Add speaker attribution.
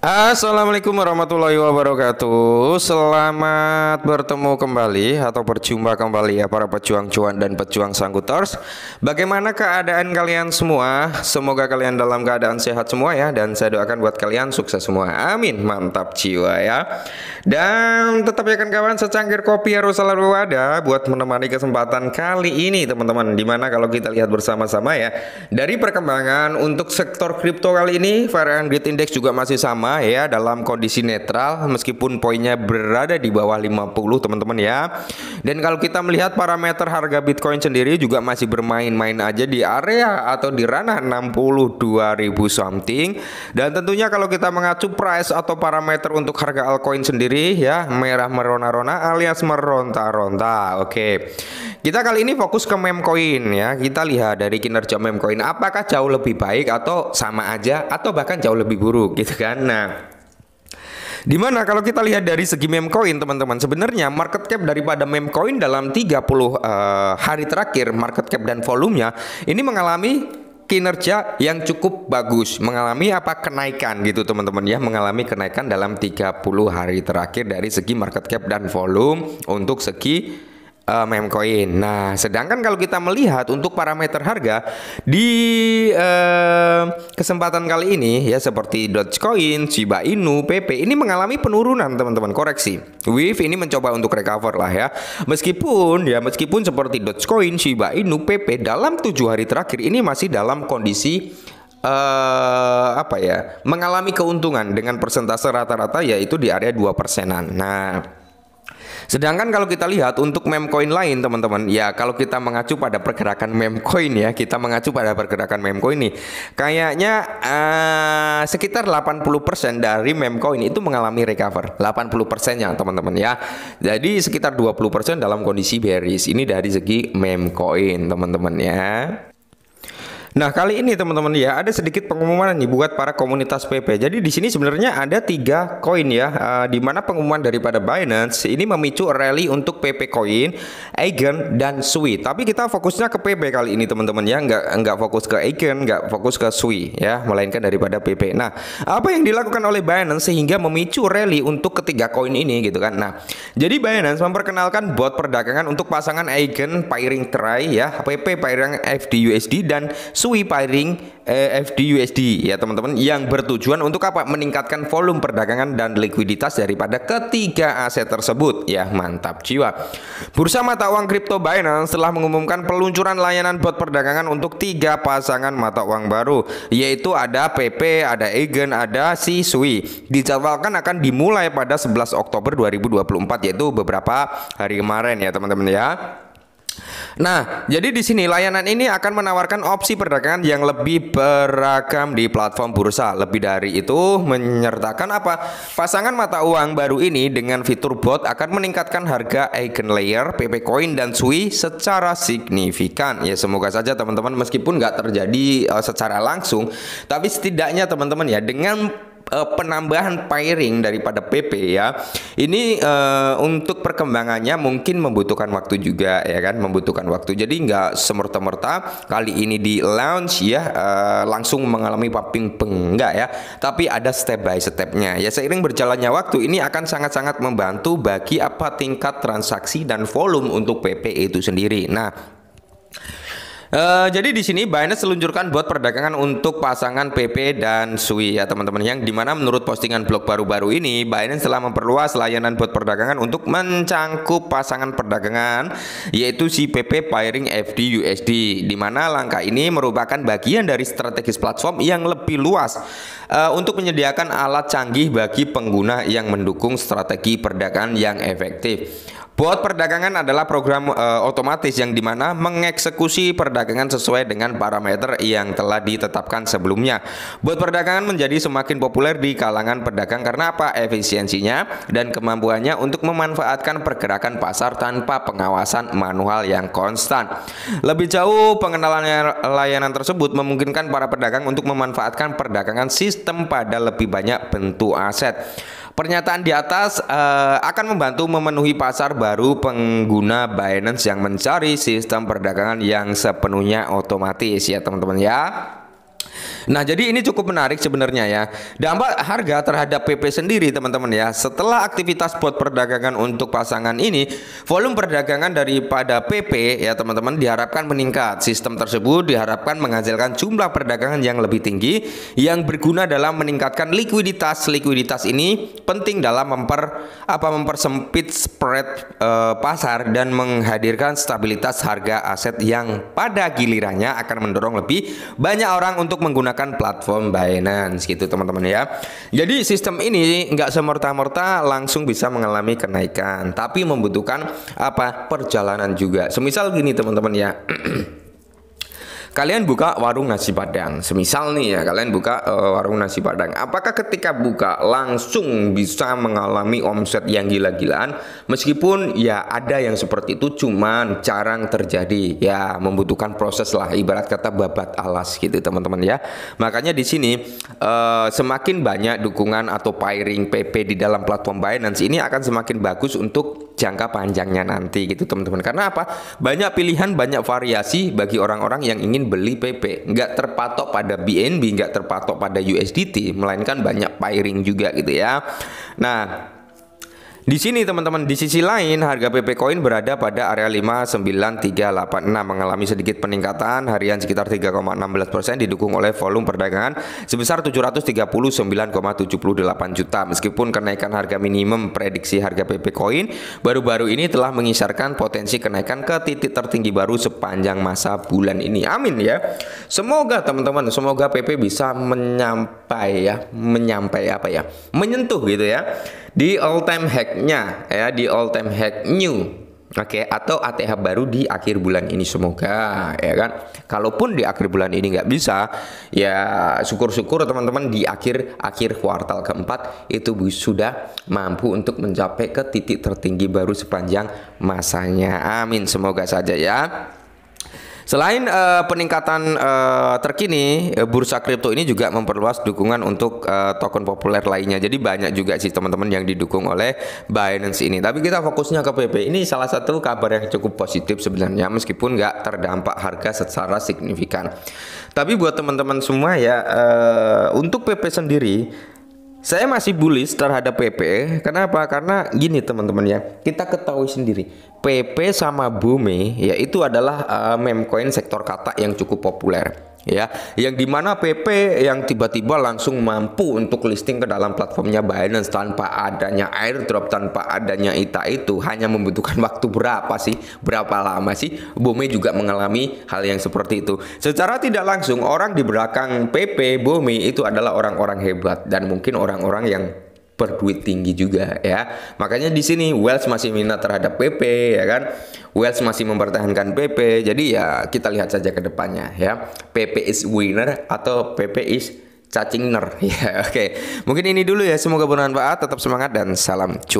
Speaker 1: Assalamualaikum warahmatullahi wabarakatuh Selamat bertemu kembali atau berjumpa kembali ya para pejuang cuan dan pejuang sangkutors. Bagaimana keadaan kalian semua? Semoga kalian dalam keadaan sehat semua ya Dan saya doakan buat kalian sukses semua Amin, mantap jiwa ya Dan tetap ya kan kawan secangkir kopi harus selalu ada Buat menemani kesempatan kali ini teman-teman Dimana kalau kita lihat bersama-sama ya Dari perkembangan untuk sektor kripto kali ini Varian Grid Index juga masih sama ya dalam kondisi netral meskipun poinnya berada di bawah 50 teman-teman ya. Dan kalau kita melihat parameter harga Bitcoin sendiri juga masih bermain-main aja di area atau di ranah 62.000 something dan tentunya kalau kita mengacu price atau parameter untuk harga altcoin sendiri ya merah merona-rona alias meronta-ronta. Oke. Kita kali ini fokus ke memcoin ya. Kita lihat dari kinerja memcoin apakah jauh lebih baik atau sama aja atau bahkan jauh lebih buruk gitu kan. Nah, Dimana kalau kita lihat dari segi memcoin teman-teman sebenarnya market cap daripada memcoin dalam 30 uh, eh, hari terakhir market cap dan volumenya ini mengalami kinerja yang cukup bagus mengalami apa kenaikan gitu teman-teman ya mengalami kenaikan dalam 30 hari terakhir dari segi market cap dan volume untuk segi uh, eh, memcoin. Nah, sedangkan kalau kita melihat untuk parameter harga di uh, kesempatan kali ini ya seperti Dogecoin, Shiba Inu, PP ini mengalami penurunan teman-teman koreksi. Wave ini mencoba untuk recover lah ya. Meskipun ya meskipun seperti Dogecoin, Shiba Inu, PP dalam tujuh hari terakhir ini masih dalam kondisi uh, apa ya mengalami keuntungan dengan persentase rata-rata yaitu di area dua persenan. Nah Sedangkan kalau kita lihat untuk memcoin lain teman-teman, ya kalau kita mengacu pada pergerakan memcoin ya, kita mengacu pada pergerakan memcoin nih, kayaknya uh, sekitar 80% dari memcoin itu mengalami recover, 80 ya teman-teman ya. Jadi sekitar 20% dalam kondisi bearish. Ini dari segi memcoin teman-teman ya. Nah, kali ini teman-teman ya, ada sedikit pengumuman nih buat para komunitas PP. Jadi di sini sebenarnya ada tiga koin ya, uh, di mana pengumuman daripada Binance ini memicu rally untuk PP koin Eigen, dan Sui. Tapi kita fokusnya ke PP kali ini teman-teman ya, nggak nggak fokus ke Eigen, nggak fokus ke Sui ya, melainkan daripada PP. Nah, apa yang dilakukan oleh Binance sehingga memicu rally untuk ketiga koin ini gitu kan? Nah, jadi Binance memperkenalkan bot perdagangan untuk pasangan Eigen pairing Try ya, PP pairing FDUSD dan Sui Pairing eh, FDUSD ya teman-teman yang bertujuan untuk apa? Meningkatkan volume perdagangan dan likuiditas daripada ketiga aset tersebut ya mantap jiwa. Bursa mata uang kripto Binance telah mengumumkan peluncuran layanan bot perdagangan untuk tiga pasangan mata uang baru yaitu ada PP, ada Egen, ada si Sui. Dijadwalkan akan dimulai pada 11 Oktober 2024 yaitu beberapa hari kemarin ya teman-teman ya. Nah, jadi di sini layanan ini akan menawarkan opsi perdagangan yang lebih beragam di platform bursa. Lebih dari itu, menyertakan apa? Pasangan mata uang baru ini dengan fitur bot akan meningkatkan harga Layer, PP Coin dan Sui secara signifikan. Ya, semoga saja teman-teman meskipun nggak terjadi uh, secara langsung, tapi setidaknya teman-teman ya dengan uh, penambahan pairing daripada PP ya. Ini uh, untuk perkembangannya mungkin membutuhkan waktu juga ya kan, membutuhkan waktu. Jadi nggak semerta-merta kali ini di launch ya uh, langsung mengalami popping peng enggak ya. Tapi ada step by stepnya. Ya seiring berjalannya waktu ini akan sangat-sangat membantu bagi apa tingkat transaksi dan volume untuk PP itu sendiri. Nah, Eh, jadi di sini Binance seluncurkan buat perdagangan untuk pasangan PP dan Sui ya teman-teman yang dimana menurut postingan blog baru-baru ini Binance telah memperluas layanan buat perdagangan untuk mencangkup pasangan perdagangan yaitu si PP pairing FD USD dimana langkah ini merupakan bagian dari strategis platform yang lebih luas uh, untuk menyediakan alat canggih bagi pengguna yang mendukung strategi perdagangan yang efektif. Bot perdagangan adalah program uh, otomatis yang dimana mengeksekusi perdagangan sesuai dengan parameter yang telah ditetapkan sebelumnya. Bot perdagangan menjadi semakin populer di kalangan pedagang karena apa? Efisiensinya dan kemampuannya untuk memanfaatkan pergerakan pasar tanpa pengawasan manual yang konstan. Lebih jauh pengenalan layanan tersebut memungkinkan para pedagang untuk memanfaatkan perdagangan sistem pada lebih banyak bentuk aset. Pernyataan di atas uh, akan membantu memenuhi pasar baru pengguna Binance yang mencari sistem perdagangan yang sepenuhnya otomatis ya teman-teman ya. Nah, jadi ini cukup menarik sebenarnya ya. Dampak harga terhadap PP sendiri teman-teman ya. Setelah aktivitas buat perdagangan untuk pasangan ini, volume perdagangan daripada PP ya teman-teman diharapkan meningkat. Sistem tersebut diharapkan menghasilkan jumlah perdagangan yang lebih tinggi yang berguna dalam meningkatkan likuiditas. Likuiditas ini penting dalam memper apa mempersempit spread uh, pasar dan menghadirkan stabilitas harga aset yang pada gilirannya akan mendorong lebih banyak orang untuk menggunakan menggunakan platform Binance gitu teman-teman ya. Jadi sistem ini nggak semerta-merta langsung bisa mengalami kenaikan, tapi membutuhkan apa perjalanan juga. Semisal gini teman-teman ya. kalian buka warung nasi padang. Semisal nih ya, kalian buka uh, warung nasi padang. Apakah ketika buka langsung bisa mengalami omset yang gila-gilaan? Meskipun ya ada yang seperti itu cuman jarang terjadi. Ya, membutuhkan proses lah ibarat kata babat alas gitu, teman-teman ya. Makanya di sini uh, semakin banyak dukungan atau pairing PP di dalam platform Binance ini akan semakin bagus untuk jangka panjangnya nanti gitu teman-teman. Karena apa? Banyak pilihan, banyak variasi bagi orang-orang yang ingin beli PP. Nggak terpatok pada BNB, nggak terpatok pada USDT, melainkan banyak pairing juga gitu ya. Nah, di sini teman-teman di sisi lain harga PP Coin berada pada area 59386 mengalami sedikit peningkatan harian sekitar 3,16% didukung oleh volume perdagangan sebesar 739,78 juta. Meskipun kenaikan harga minimum prediksi harga PP Coin baru-baru ini telah mengisarkan potensi kenaikan ke titik tertinggi baru sepanjang masa bulan ini. Amin ya. Semoga teman-teman, semoga PP bisa menyampai ya, menyampai apa ya? Menyentuh gitu ya di all time hack nya ya di all time hack new Oke, okay, atau ATH baru di akhir bulan ini semoga ya kan. Kalaupun di akhir bulan ini nggak bisa, ya syukur-syukur teman-teman di akhir akhir kuartal keempat itu sudah mampu untuk mencapai ke titik tertinggi baru sepanjang masanya. Amin, semoga saja ya. Selain uh, peningkatan uh, terkini, eh, bursa kripto ini juga memperluas dukungan untuk uh, token populer lainnya. Jadi banyak juga sih teman-teman yang didukung oleh Binance ini. Tapi kita fokusnya ke PP. Ini salah satu kabar yang cukup positif sebenarnya, meskipun nggak terdampak harga secara signifikan. Tapi buat teman-teman semua ya, uh, untuk PP sendiri saya masih bullish terhadap PP. Kenapa? Karena gini teman-teman ya, kita ketahui sendiri PP sama Bumi yaitu adalah uh, meme coin sektor kata yang cukup populer ya yang dimana PP yang tiba-tiba langsung mampu untuk listing ke dalam platformnya Binance tanpa adanya airdrop tanpa adanya ITA itu hanya membutuhkan waktu berapa sih berapa lama sih Bome juga mengalami hal yang seperti itu secara tidak langsung orang di belakang PP Bome itu adalah orang-orang hebat dan mungkin orang-orang yang berduit tinggi juga ya. Makanya di sini Wells masih minat terhadap PP ya kan. Wells masih mempertahankan PP. Jadi ya kita lihat saja ke depannya ya. PP is winner atau PP is cacingner ya. Oke. Okay. Mungkin ini dulu ya. Semoga bermanfaat. Tetap semangat dan salam cuan.